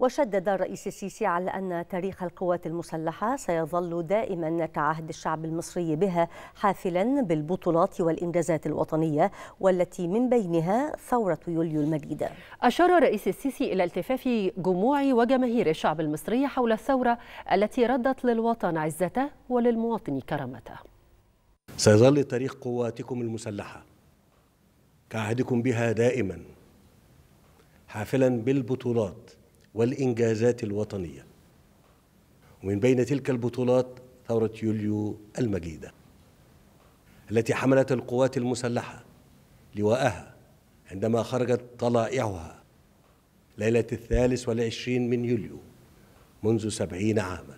وشدد الرئيس السيسي على أن تاريخ القوات المسلحة سيظل دائما كعهد الشعب المصري بها حافلا بالبطولات والإنجازات الوطنية والتي من بينها ثورة يوليو المجيدة أشار الرئيس السيسي إلى التفاف جموع وجماهير الشعب المصري حول الثورة التي ردت للوطن عزته وللمواطن كرامته سيظل تاريخ قواتكم المسلحة كعهدكم بها دائما حافلا بالبطولات والإنجازات الوطنية ومن بين تلك البطولات ثورة يوليو المجيدة التي حملت القوات المسلحة لواءها عندما خرجت طلائعها ليلة الثالث والعشرين من يوليو منذ سبعين عاما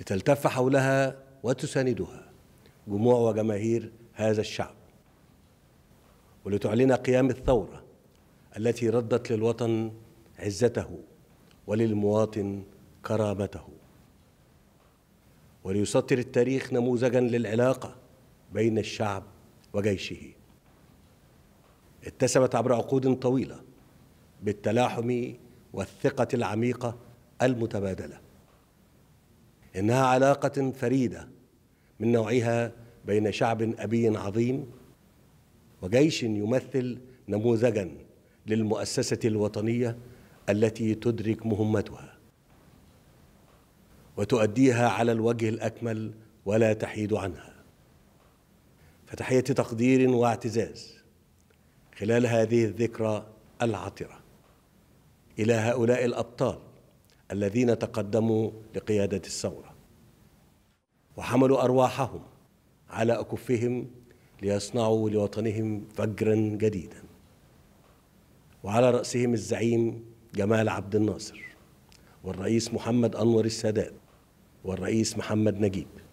لتلتف حولها وتساندها جموع وجماهير هذا الشعب ولتعلن قيام الثورة التي ردت للوطن عزته وللمواطن كرامته وليسطر التاريخ نموذجا للعلاقه بين الشعب وجيشه اتسمت عبر عقود طويله بالتلاحم والثقه العميقه المتبادله انها علاقه فريده من نوعها بين شعب ابي عظيم وجيش يمثل نموذجا للمؤسسه الوطنيه التي تدرك مهمتها وتؤديها على الوجه الاكمل ولا تحيد عنها فتحيه تقدير واعتزاز خلال هذه الذكرى العطره الى هؤلاء الابطال الذين تقدموا لقياده الثوره وحملوا ارواحهم على اكفهم ليصنعوا لوطنهم فجرا جديدا وعلى راسهم الزعيم جمال عبد الناصر والرئيس محمد أنور السادات والرئيس محمد نجيب